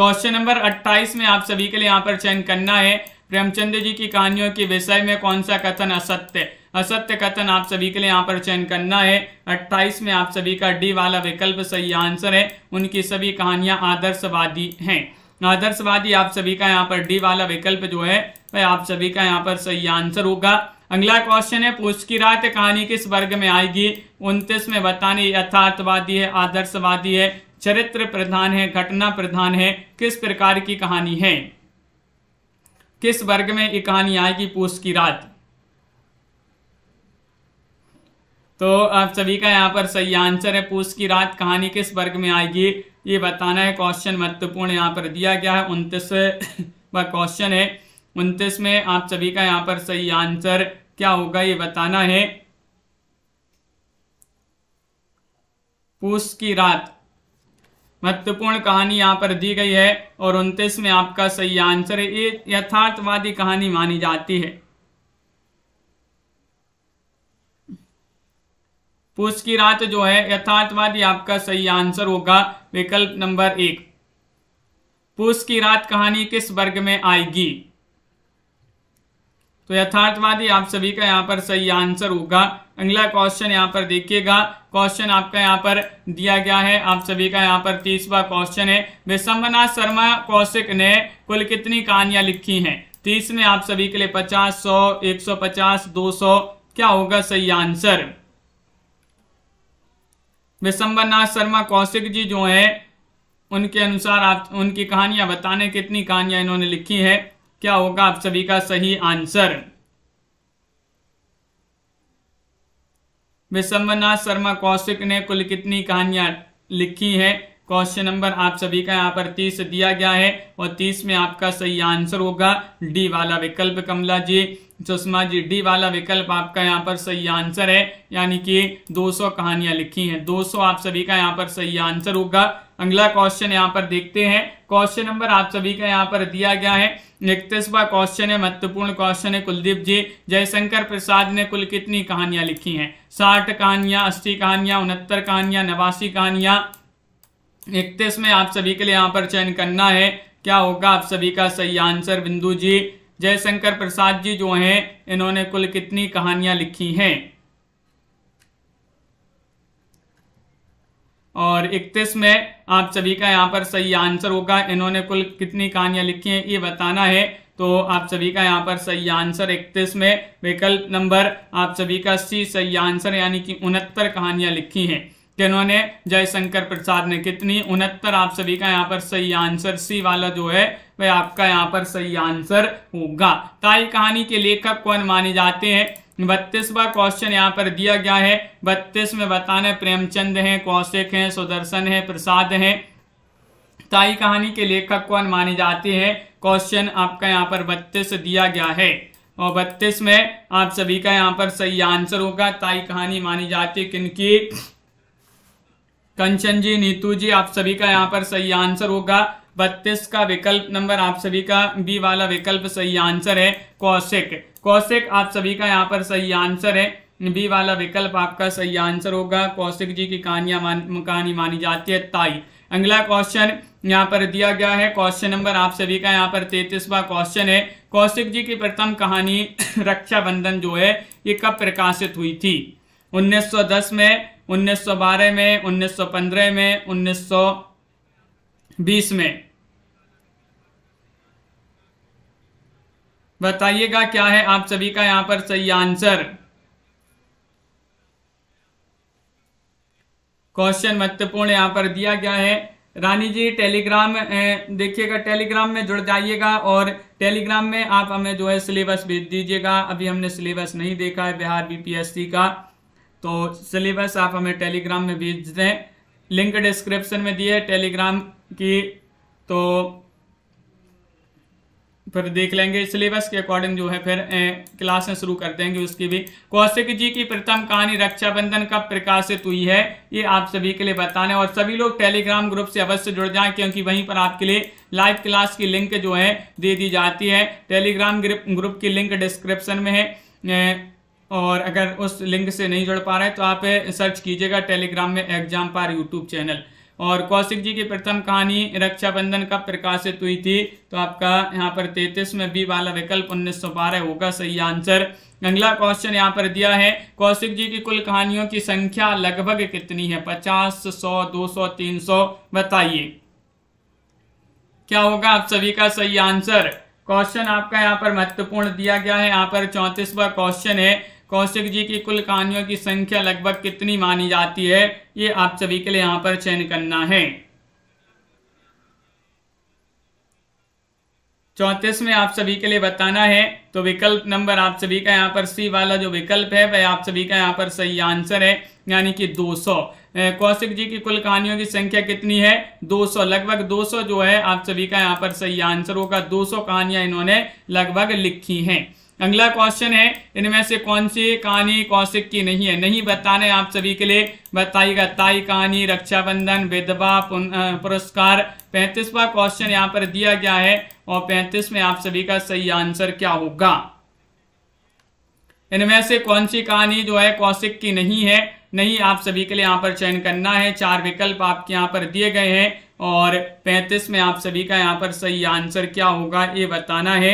क्वेश्चन नंबर 28 में आप सभी के लिए यहाँ पर चयन करना है प्रेमचंद जी की कहानियों के विषय में कौन सा कथन असत्य असत्य कथन आप सभी के लिए यहाँ पर चयन करना है 28 में आप सभी का डी वाला विकल्प सही आंसर है उनकी सभी कहानियां आदर्शवादी हैं आदर्शवादी आप सभी का यहाँ पर डी वाला विकल्प जो है वह आप सभी का यहाँ पर सही आंसर होगा अगला क्वेश्चन है पूछ की रात कहानी किस वर्ग में आएगी उनतीस में बताने यथार्थवादी है आदर्शवादी है चरित्र प्रधान है घटना प्रधान है किस प्रकार की कहानी है किस वर्ग में ये कहानी आएगी पूछ की रात तो आप सभी का यहाँ पर सही आंसर है पूछ की रात कहानी किस वर्ग में आएगी ये बताना है क्वेश्चन महत्वपूर्ण यहाँ पर दिया गया है उनतीस क्वेश्चन है उनतीस में आप सभी का यहां पर सही आंसर क्या होगा ये बताना है पूस की रात महत्वपूर्ण कहानी यहां पर दी गई है और उनतीस में आपका सही आंसर है ये यथार्थवादी कहानी मानी जाती है पूस की रात जो है यथार्थवादी आपका सही आंसर होगा विकल्प नंबर एक पूस की रात कहानी किस वर्ग में आएगी तो यथार्थवादी आप सभी का यहाँ पर सही आंसर होगा अगला क्वेश्चन यहाँ पर देखिएगा क्वेश्चन आपका यहाँ पर दिया गया है आप सभी का यहाँ पर तीसवा क्वेश्चन है विश्वनाथ शर्मा कौशिक ने कुल कितनी कहानियां लिखी हैं तीस में आप सभी के लिए पचास सौ एक सौ पचास दो सौ क्या होगा सही आंसर विशंबरनाथ शर्मा कौशिक जी जो है उनके अनुसार आप उनकी कहानियां बताने कितनी कहानियां इन्होंने लिखी है क्या होगा आप सभी का सही आंसर विश्वनाथ शर्मा कौशिक ने कुल कितनी कहानियां लिखी हैं क्वेश्चन नंबर आप सभी का यहाँ पर तीस दिया गया है और तीस में आपका सही आंसर होगा डी वाला विकल्प कमला जी सुषमा जी डी वाला विकल्प आपका यहाँ पर सही आंसर है यानी कि 200 कहानियां लिखी हैं 200 आप सभी का यहाँ पर सही आंसर होगा अगला क्वेश्चन यहाँ पर देखते हैं क्वेश्चन नंबर आप सभी का यहाँ पर दिया गया है इकतीसवा क्वेश्चन है महत्वपूर्ण क्वेश्चन है कुलदीप जी जयशंकर प्रसाद ने कुल कितनी कहानियां लिखी हैं साठ कहानियां अस्सी कहानियां उनहत्तर कहानियां नवासी कहानियां इकतीस में आप सभी के लिए यहाँ पर चयन करना है क्या होगा आप सभी का सही आंसर बिंदु जी जयशंकर प्रसाद जी जो हैं इन्होंने कुल कितनी कहानियां लिखी हैं और इकतीस में आप सभी का यहाँ पर सही आंसर होगा इन्होंने कुल कितनी कहानियां लिखी हैं ये बताना है तो आप सभी का यहाँ पर सही आंसर इकतीस में विकल्प नंबर आप सभी का सी सही आंसर यानी कि उनहत्तर कहानियां लिखी हैं जिन्होंने जयशंकर प्रसाद ने कितनी उनहत्तर आप सभी का यहाँ पर सही आंसर सी वाला जो है वह आपका यहाँ पर सही आंसर होगा ताई तो कहानी के लेखक कौन माने जाते हैं बत्तीसवा क्वेश्चन यहाँ पर दिया गया है बत्तीस में बताना प्रेमचंद हैं कौशिक हैं सुदर्शन हैं प्रसाद हैं ताई तो कहानी के लेखक कौन माने जाते हैं क्वेश्चन आपका यहाँ पर बत्तीस दिया गया है और बत्तीस में आप सभी का यहाँ पर सही आंसर होगा ताई तो कहानी मानी जाती है किनकी कंचन जी नीतू जी आप सभी का यहाँ पर सही आंसर होगा बत्तीस का विकल्प नंबर आप सभी का बी वाला विकल्प सही आंसर है कौशिक कौशिक आप सभी का यहाँ पर सही आंसर है बी वाला विकल्प आपका सही आंसर होगा कौशिक जी की कहानियां मान, कहानी मानी जाती है ताई अगला क्वेश्चन यहाँ पर दिया गया है क्वेश्चन नंबर आप सभी का यहाँ पर तैतीसवा क्वेश्चन है कौशिक जी की प्रथम कहानी रक्षाबंधन जो है ये कब प्रकाशित हुई थी 1910 में 1912 में 1915 में 1920 में बताइएगा क्या है आप सभी का यहां पर सही आंसर क्वेश्चन महत्वपूर्ण यहां पर दिया गया है रानी जी टेलीग्राम देखिएगा टेलीग्राम में जुड़ जाइएगा और टेलीग्राम में आप हमें जो है सिलेबस भेज दीजिएगा अभी हमने सिलेबस नहीं देखा है बिहार बीपीएससी का तो सिलेबस आप हमें टेलीग्राम में भेज दें लिंक डिस्क्रिप्शन में दिए टेलीग्राम की तो फिर देख लेंगे सिलेबस के अकॉर्डिंग जो है फिर क्लासें शुरू कर देंगे उसकी भी कौशिक जी की प्रथम कहानी रक्षाबंधन कब प्रकाशित हुई है ये आप सभी के लिए बताने और सभी लोग टेलीग्राम ग्रुप से अवश्य जुड़ जाएं क्योंकि वहीं पर आपके लिए लाइव क्लास की लिंक जो है दे दी जाती है टेलीग्राम ग्रुप ग्रुप की लिंक डिस्क्रिप्शन में है और अगर उस लिंक से नहीं जुड़ पा रहे हैं तो आप सर्च कीजिएगा टेलीग्राम में एग्जाम पार यूट्यूब चैनल और कौशिक जी की प्रथम कहानी रक्षाबंधन का प्रकाशित हुई थी तो आपका यहाँ पर तैतीस में बी वाला विकल्प उन्नीस सौ बारह होगा सही आंसर अगला क्वेश्चन यहाँ पर दिया है कौशिक जी की कुल कहानियों की संख्या लगभग कितनी है पचास सौ दो सौ तीन सौ बताइए क्या होगा आप सभी का सही आंसर क्वेश्चन आपका यहाँ पर महत्वपूर्ण दिया गया है यहाँ पर चौंतीसवा क्वेश्चन है कौशिक जी की कुल कहानियों की संख्या लगभग कितनी मानी जाती है ये आप सभी के लिए यहाँ पर चयन करना है चौंतीस में आप सभी के लिए बताना है तो विकल्प नंबर आप सभी का यहाँ पर सी वाला जो विकल्प है वह आप सभी का यहाँ पर सही आंसर है यानी कि 200 कौशिक जी की कुल कहानियों की संख्या कितनी है 200 लगभग 200 जो है आप सभी का यहाँ पर सही आंसर होगा 200 कहानियां इन्होंने लगभग लिखी हैं अगला क्वेश्चन है इनमें से कौन सी कहानी कौशिक की नहीं है नहीं बताने आप सभी के लिए बताइएगा ताई कहानी रक्षाबंधन विधवा पुरस्कार पैंतीसवा क्वेश्चन यहाँ पर दिया गया है और पैंतीस में आप सभी का सही आंसर क्या होगा इनमें से कौन सी कहानी जो है कौशिक की नहीं है नहीं आप सभी के लिए यहाँ पर चयन करना है चार विकल्प आपके यहाँ पर दिए गए हैं और पैंतीस में आप सभी का यहाँ पर सही आंसर क्या होगा ये बताना है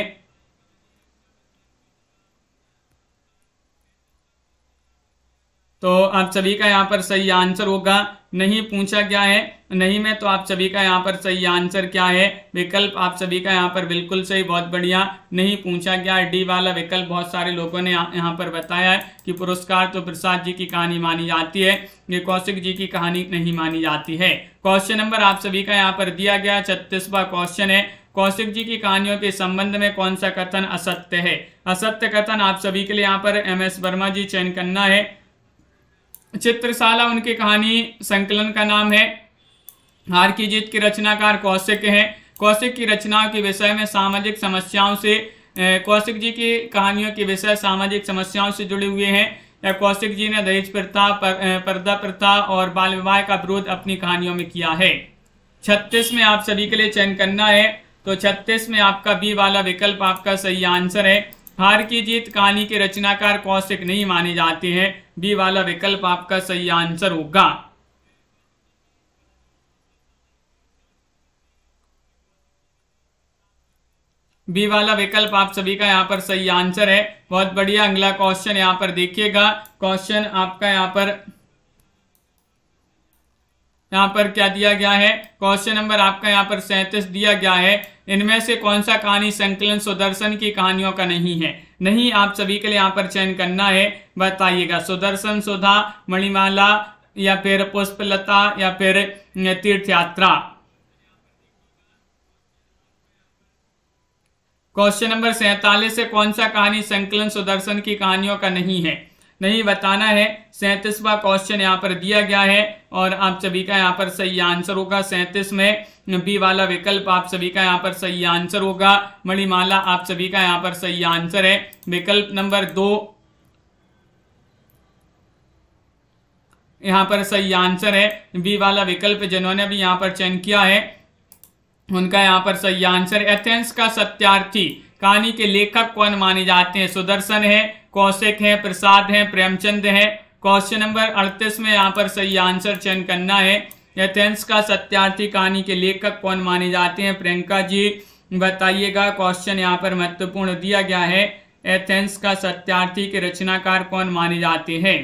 तो आप सभी का यहाँ पर सही आंसर होगा नहीं पूछा क्या है नहीं में तो आप सभी का यहाँ पर सही आंसर क्या है विकल्प आप सभी का यहाँ पर बिल्कुल सही बहुत बढ़िया नहीं पूछा क्या है डी वाला विकल्प बहुत सारे लोगों ने यहाँ पर बताया है कि पुरस्कार तो प्रसाद जी की कहानी मानी जाती है ये कौशिक जी की कहानी नहीं मानी जाती है क्वेश्चन नंबर आप सभी का यहाँ पर दिया गया छत्तीसवा क्वेश्चन है कौशिक जी की कहानियों के संबंध में कौन सा कथन असत्य है असत्य कथन आप सभी के लिए यहाँ पर एम एस वर्मा जी चयन करना है चित्रशाला उनकी कहानी संकलन का नाम है हार की जीत के रचनाकार कौशिक हैं कौशिक की रचनाओं के विषय में सामाजिक समस्याओं से कौशिक जी की कहानियों के विषय सामाजिक समस्याओं से जुड़े हुए हैं या कौशिक जी ने दहेज प्रथा पर, पर्दा प्रथा और बाल विवाह का विरोध अपनी कहानियों में किया है छत्तीस में आप सभी के लिए चयन करना है तो छत्तीस में आपका बी वाला विकल्प आपका सही आंसर है हार की जीत कहानी के रचनाकार कौशिक नहीं माने जाते हैं बी वाला विकल्प आपका सही आंसर होगा बी वाला विकल्प आप सभी का यहां पर सही आंसर है बहुत बढ़िया अगला क्वेश्चन यहां पर देखिएगा क्वेश्चन आपका यहां पर यहाँ पर क्या दिया गया है क्वेश्चन नंबर आपका यहाँ पर सैंतीस दिया गया है इनमें से कौन सा कहानी संकलन सुदर्शन की कहानियों का नहीं है नहीं आप सभी के लिए यहाँ पर चयन करना है बताइएगा सुदर्शन सुधा मणिमाला या फिर पुष्पलता या फिर तीर्थ यात्रा क्वेश्चन नंबर सैतालीस से कौन सा कहानी संकलन सुदर्शन की कहानियों का नहीं है नहीं बताना है सैंतीसवा क्वेश्चन यहाँ पर दिया गया है और आप सभी का यहाँ पर सही आंसर होगा सैंतीस में बी वाला विकल्प आप सभी का यहाँ पर सही आंसर होगा मणिमाला आप सभी का यहाँ पर सही आंसर है विकल्प नंबर दो यहाँ पर सही आंसर है बी वाला विकल्प जिन्होंने भी यहाँ पर चयन किया है उनका यहाँ पर सही आंसर एथेंस का सत्यार्थी कहानी के लेखक कौन माने जाते हैं सुदर्शन है कौशिक हैं प्रसाद हैं प्रेमचंद हैं क्वेश्चन नंबर अड़तीस में यहाँ पर सही आंसर चयन करना है एथेंस का सत्यार्थी कहानी के लेखक कौन माने जाते हैं प्रियंका जी बताइएगा क्वेश्चन यहाँ पर महत्वपूर्ण दिया गया है एथेंस का सत्यार्थी के रचनाकार कौन माने जाते हैं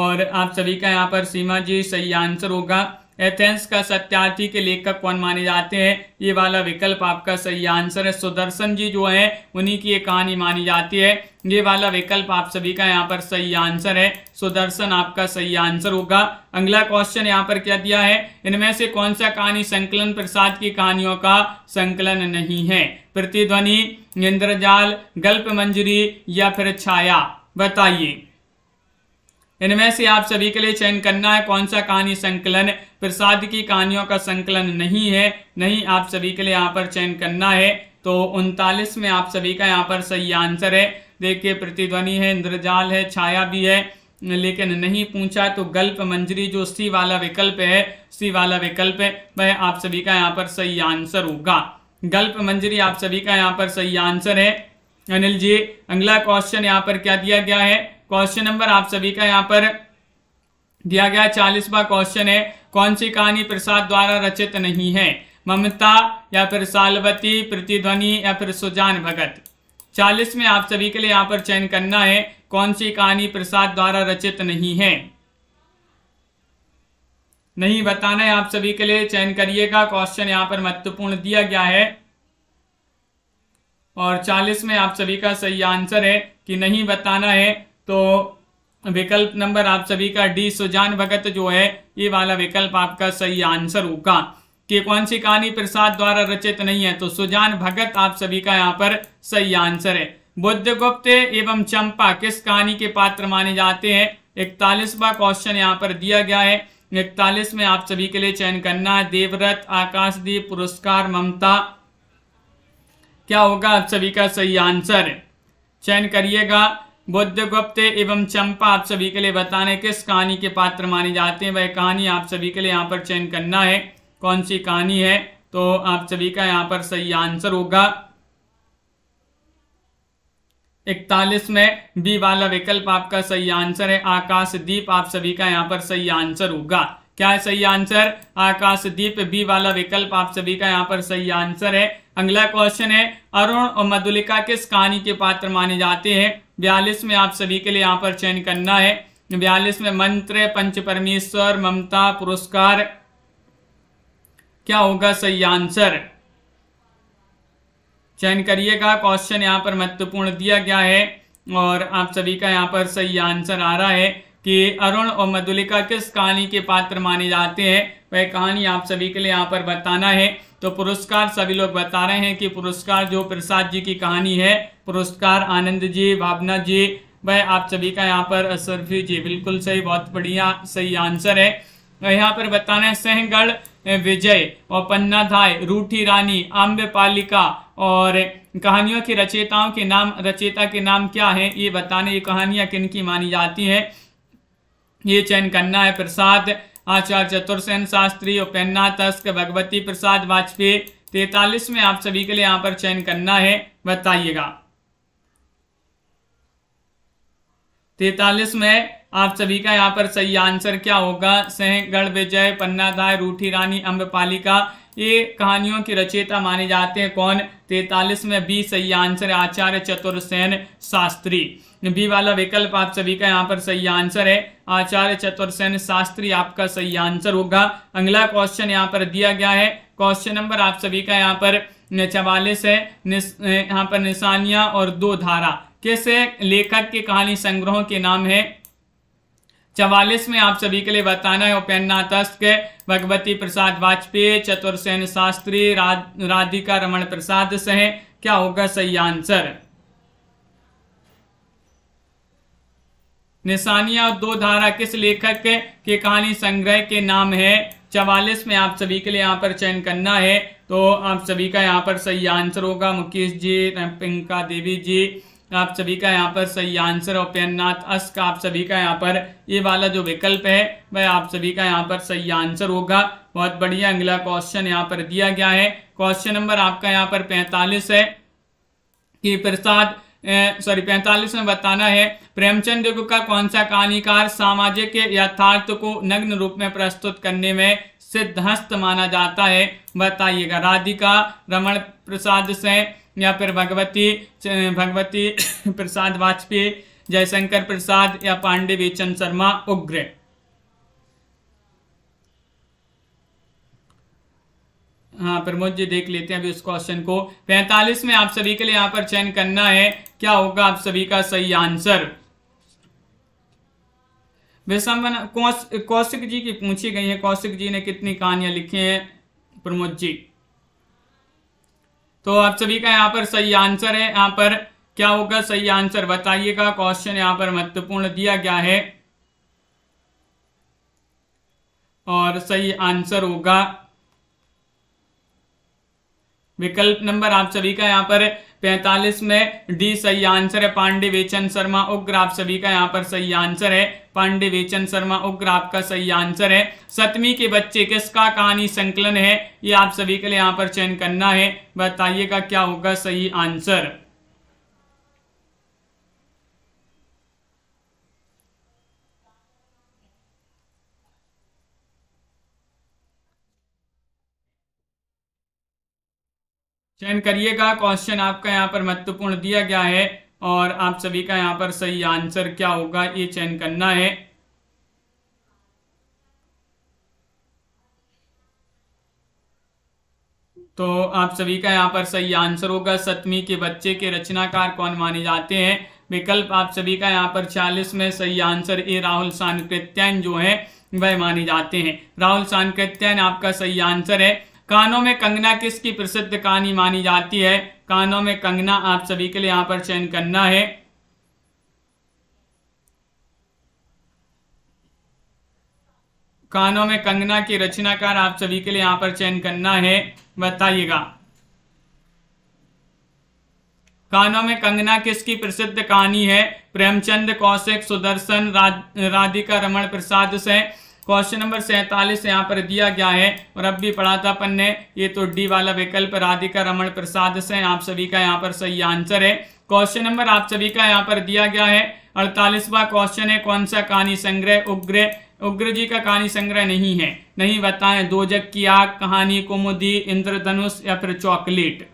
और आप सभी का यहाँ पर सीमा जी सही आंसर होगा एथेंस का सत्यार्थी के लेखक कौन माने जाते हैं ये वाला विकल्प आपका सही आंसर है सुदर्शन जी जो है उन्हीं की ये कहानी मानी जाती है ये वाला विकल्प आप सभी का यहाँ पर सही आंसर है सुदर्शन आपका सही आंसर होगा अगला क्वेश्चन यहाँ पर क्या दिया है इनमें से कौन सा कहानी संकलन प्रसाद की कहानियों का संकलन नहीं है प्रतिध्वनि इंद्रजाल गल्प मंजरी या फिर छाया बताइए इनमें से आप सभी के लिए चयन करना है कौन सा कहानी संकलन प्रसाद की कहानियों का संकलन नहीं है नहीं आप सभी के लिए यहाँ पर चयन करना है तो उनतालीस में आप सभी का यहाँ पर सही आंसर है देखिए प्रतिध्वनि है इंद्रजाल है छाया भी है लेकिन नहीं पूछा तो गल्प मंजरी जो सी वाला विकल्प है सी वाला विकल्प है वह आप सभी का यहाँ पर सही आंसर होगा गल्प मंजरी आप सभी का यहाँ पर सही आंसर है अनिल जी अगला क्वेश्चन यहाँ पर क्या दिया गया है क्वेश्चन नंबर आप सभी का यहाँ पर दिया गया चालीसवा क्वेश्चन है कौन सी कहानी प्रसाद द्वारा रचित नहीं है ममता या फिर सालवती प्रतिध्वनि या फिर सुजान भगत चालीस में आप सभी के लिए यहाँ पर चयन करना है कौन सी कहानी प्रसाद द्वारा रचित नहीं है नहीं बताना है आप सभी के लिए चयन करिएगा क्वेश्चन यहाँ पर महत्वपूर्ण दिया गया है और 40 में आप सभी का सही आंसर है कि नहीं बताना है तो विकल्प नंबर आप सभी का डी सुजान भगत जो है ये वाला विकल्प आपका सही आंसर होगा कि कौन सी कहानी प्रसाद द्वारा रचित नहीं है तो सुजान भगत आप सभी का यहाँ पर सही आंसर है बुद्धगुप्त एवं चंपा किस कहानी के पात्र माने जाते हैं इकतालीसवा क्वेश्चन यहाँ पर दिया गया है इकतालीस में आप सभी के लिए चयन करना देवव्रत आकाशदीप पुरस्कार ममता क्या होगा आप सभी का सही आंसर चयन करिएगा गुप्त एवं चंपा आप सभी के लिए बताने किस कहानी के पात्र माने जाते हैं वह कहानी आप सभी के लिए यहाँ पर चयन करना है कौन सी कहानी है तो आप सभी का यहाँ पर सही आंसर होगा इकतालीस में बी वाला विकल्प आपका सही आंसर है आकाशदीप आप सभी का यहाँ पर सही आंसर होगा क्या है सही आंसर आकाशदीप बी वाला विकल्प आप सभी का यहाँ पर सही आंसर है अगला क्वेश्चन है अरुण और मधुलिका किस कहानी के पात्र माने जाते हैं बयालीस में आप सभी के लिए यहाँ पर चयन करना है बयालीस में मंत्र पंच परमेश्वर ममता पुरस्कार क्या होगा सही आंसर चयन करिएगा क्वेश्चन यहाँ पर महत्वपूर्ण दिया गया है और आप सभी का यहाँ पर सही आंसर आ रहा है कि अरुण और मधुलिका किस कहानी के पात्र माने जाते हैं वह कहानी आप सभी के लिए यहाँ पर बताना है तो पुरस्कार सभी लोग बता रहे हैं कि पुरस्कार जो प्रसाद जी की कहानी है पुरस्कार आनंद जी भावना जी वह आप सभी का यहाँ पर सरफी जी बिल्कुल सही बहुत बढ़िया सही आंसर है यहाँ पर बताना है सहगढ़ विजय और पन्ना धाय रूठी रानी आम्ब पालिका और कहानियों की रचयिताओं के नाम रचेता के नाम क्या है ये बताने ये कहानियाँ किन की मानी जाती हैं ये चयन करना है प्रसाद आचार्य चतुर्सेन शास्त्री उपेन्ना तस्क भगवती प्रसाद वाजपेयी तैतालीस में आप सभी के लिए यहाँ पर चयन करना है बताइएगा तैतालीस में आप सभी का यहाँ पर सही आंसर क्या होगा सहगढ़ विजय पन्नाधाय रूठी रानी अम्बपालिका ये कहानियों के रचयिता माने जाते हैं कौन तैतालीस में बी सही आंसर है आचार्य सेन शास्त्री बी वाला विकल्प आप सभी का यहाँ पर सही आंसर है आचार्य सेन शास्त्री आपका सही आंसर होगा अगला क्वेश्चन यहाँ पर दिया गया है क्वेश्चन नंबर आप सभी का यहाँ पर चवालीस है यहाँ पर निशानियां और दो धारा किस लेखक के कहानी संग्रहों के नाम है चवालीस में आप सभी के लिए बताना है उपेन्द्रनाथ अस्तक भगवती प्रसाद वाजपेयी चतुर्सेन शास्त्री रा, राधिका रमन प्रसाद सह क्या होगा सही आंसर निशानिया दो धारा किस लेखक के कहानी संग्रह के नाम है चवालीस में आप सभी के लिए यहाँ पर चयन करना है तो आप सभी का यहाँ पर सही आंसर होगा मुकेश जी पिंका देवी जी आप सभी का यहाँ पर सही आंसर और अस अस्क आप सभी का यहाँ पर ये वाला जो विकल्प है वह आप सभी का यहाँ पर सही आंसर होगा बहुत बढ़िया अगला क्वेश्चन यहाँ पर दिया गया है क्वेश्चन नंबर आपका यहाँ पर पैंतालीस है कि प्रसाद सॉरी पैंतालीस में बताना है प्रेमचंद का कौन सा कहानीकार सामाजिक यथार्थ को नग्न रूप में प्रस्तुत करने में सिद्धस्त माना जाता है बताइएगा राधिका रमण प्रसाद से या फिर भगवती भगवती प्रसाद वाजपेयी जयशंकर प्रसाद या पांडे बीचन शर्मा उग्र हाँ प्रमोद जी देख लेते हैं अभी उस क्वेश्चन को पैंतालीस में आप सभी के लिए यहां पर चयन करना है क्या होगा आप सभी का सही आंसर विषम्बन कौश कौशिक जी की पूछी गई है कौशिक जी ने कितनी कहानियां लिखी हैं प्रमोद जी तो आप सभी का यहाँ पर सही आंसर है यहाँ पर क्या होगा सही आंसर बताइएगा क्वेश्चन यहाँ पर महत्वपूर्ण दिया गया है और सही आंसर होगा विकल्प नंबर आप सभी का यहाँ पर 45 में डी सही आंसर है पांडे वेचन शर्मा उग्र आप सभी का यहाँ पर सही आंसर है पांडे वेचन शर्मा उग्र आपका सही आंसर है सतमी के बच्चे किसका कहानी संकलन है ये आप सभी के लिए यहाँ पर चयन करना है बताइएगा क्या होगा सही आंसर चयन करिएगा क्वेश्चन आपका यहाँ पर महत्वपूर्ण दिया गया है और आप सभी का यहाँ पर सही आंसर क्या होगा ये चयन करना है तो आप सभी का यहाँ पर सही आंसर होगा सतमी के बच्चे के रचनाकार कौन माने जाते हैं विकल्प आप सभी का यहाँ पर चालीस में सही आंसर ए राहुल सांकृत्यन जो है वह माने जाते हैं राहुल सांकृत्यन आपका सही आंसर है कानों में कंगना किसकी प्रसिद्ध कहानी मानी जाती है कानों में कंगना आप सभी के लिए यहाँ पर चयन करना है कानों में कंगना की रचनाकार आप सभी के लिए यहाँ पर चयन करना है बताइएगा कानों में कंगना किसकी प्रसिद्ध कहानी है प्रेमचंद कौशिक सुदर्शन राधिका रमण प्रसाद से क्वेश्चन नंबर सैंतालीस यहाँ पर दिया गया है और अब भी पढ़ा था अपन ने ये तो डी वाला विकल्प राधिका रमण प्रसाद से आप सभी का यहाँ पर सही आंसर है क्वेश्चन नंबर आप सभी का यहाँ पर दिया गया है अड़तालीसवा क्वेश्चन है कौन सा कहानी संग्रह उग्र उग्र जी का कहानी संग्रह नहीं है नहीं बताएं दो जग की आग कहानी कुमुदी इंद्रधनुष या फिर चॉकलेट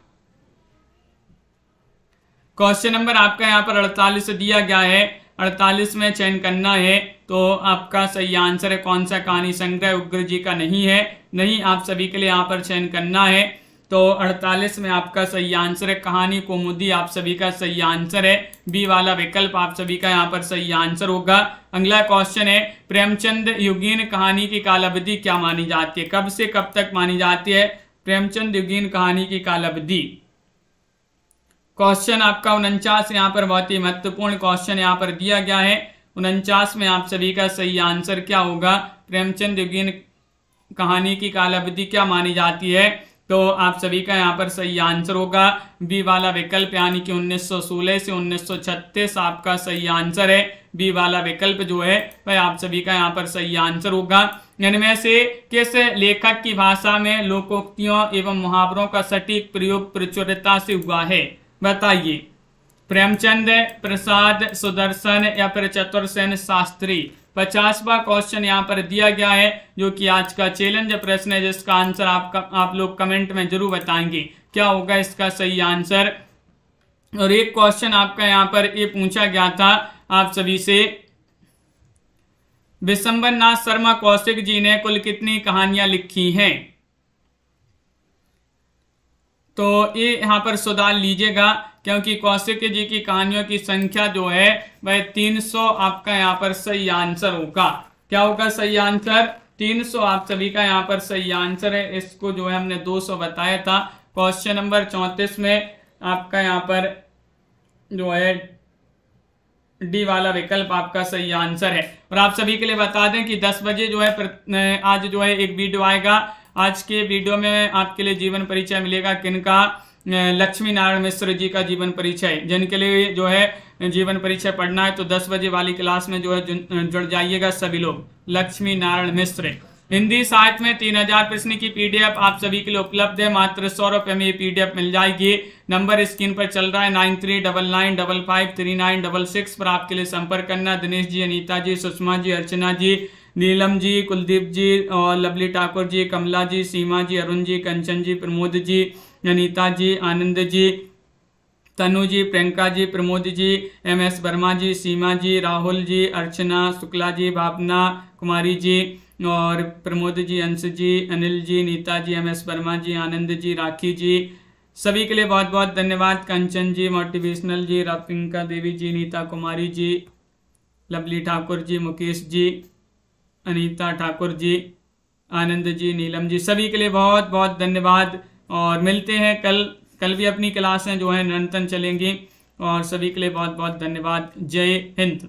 क्वेश्चन नंबर आपका यहाँ पर अड़तालीस दिया गया है अड़तालीस में चयन करना है तो आपका सही आंसर है कौन सा कहानी संग्रह उग्र जी का नहीं है नहीं आप सभी के लिए यहाँ पर चयन करना है तो 48 में आपका सही आंसर है कहानी कोमुदी आप सभी का सही आंसर है बी वाला विकल्प आप सभी का यहाँ पर सही आंसर होगा अगला क्वेश्चन है प्रेमचंद युगीन कहानी की कालावधि क्या मानी जाती है कब से कब तक मानी जाती है प्रेमचंद युगीन कहानी की कालावधि क्वेश्चन आपका उनचास यहाँ पर बहुत ही महत्वपूर्ण क्वेश्चन यहाँ पर दिया गया है उनचास में आप सभी का सही आंसर क्या होगा प्रेमचंद युगीन कहानी की कालावधि क्या मानी जाती है तो आप सभी का यहाँ पर सही आंसर होगा बी वाला विकल्प यानी कि 1916 से 1936 आपका सही आंसर है बी वाला विकल्प जो है वह आप सभी का यहाँ पर सही आंसर होगा इनमें से किस लेखक की भाषा में लोकोक्तियों एवं मुहावरों का सटीक प्रयोग प्रचुरता से हुआ है बताइए प्रेमचंद प्रसाद सुदर्शन या फिर चतुर्सेन शास्त्री पचासवा क्वेश्चन यहाँ पर दिया गया है जो कि आज का चैलेंज प्रश्न है जिसका आंसर आप आप लोग कमेंट में जरूर बताएंगे क्या होगा इसका सही आंसर और एक क्वेश्चन आपका यहाँ पर ये पूछा गया था आप सभी से नाथ शर्मा कौशिक जी ने कुल कितनी कहानियां लिखी हैं तो ये यहाँ पर सुधार लीजिएगा क्योंकि कौशिक जी की कहानियों की संख्या जो है वह 300 आपका यहाँ पर सही आंसर होगा क्या होगा सही आंसर 300 आप सभी का यहाँ पर सही आंसर है इसको जो है हमने 200 बताया था क्वेश्चन नंबर चौंतीस में आपका यहाँ पर जो है डी वाला विकल्प आपका सही आंसर है और आप सभी के लिए बता दें कि 10 बजे जो है आज जो है एक वीडियो आएगा आज के वीडियो में आपके लिए जीवन परिचय मिलेगा किनका लक्ष्मी नारायण मिश्र जी का जीवन परिचय जिनके लिए जो है जीवन परिचय पढ़ना है तो दस बजे वाली क्लास में जो है जुड़ जाइएगा सभी लोग लक्ष्मी नारायण मिश्र हिंदी साहित्य में तीन हजार प्रश्न की पीडीएफ आप सभी के लिए उपलब्ध है मात्र सौ रुपये में ये पीडीएफ मिल जाएगी नंबर स्क्रीन पर चल रहा है nine three double nine double five three nine double six पर आपके लिए संपर्क करना दिनेश जी अनीता जी सुषमा जी अर्चना जी नीलम जी कुलदीप जी और लवली ठाकुर जी कमला जी सीमा जी अरुण जी कंचन जी प्रमोद जी अनिता जी आनंद जी तनु जी प्रियंका जी प्रमोद जी एम एस वर्मा जी सीमा जी राहुल जी अर्चना शुक्ला जी भावना कुमारी जी और प्रमोद जी अंश जी अनिल जी नीता जी एम एस वर्मा जी आनंद जी राखी जी सभी के लिए बहुत बहुत धन्यवाद कंचन जी मोटिवेशनल जी रविंका देवी जी नीता कुमारी जी लवली ठाकुर जी मुकेश जी अनीता ठाकुर जी आनंद जी नीलम जी सभी के लिए बहुत बहुत धन्यवाद और मिलते हैं कल कल भी अपनी क्लासें जो हैं निरंतर चलेंगी और सभी के लिए बहुत बहुत धन्यवाद जय हिंद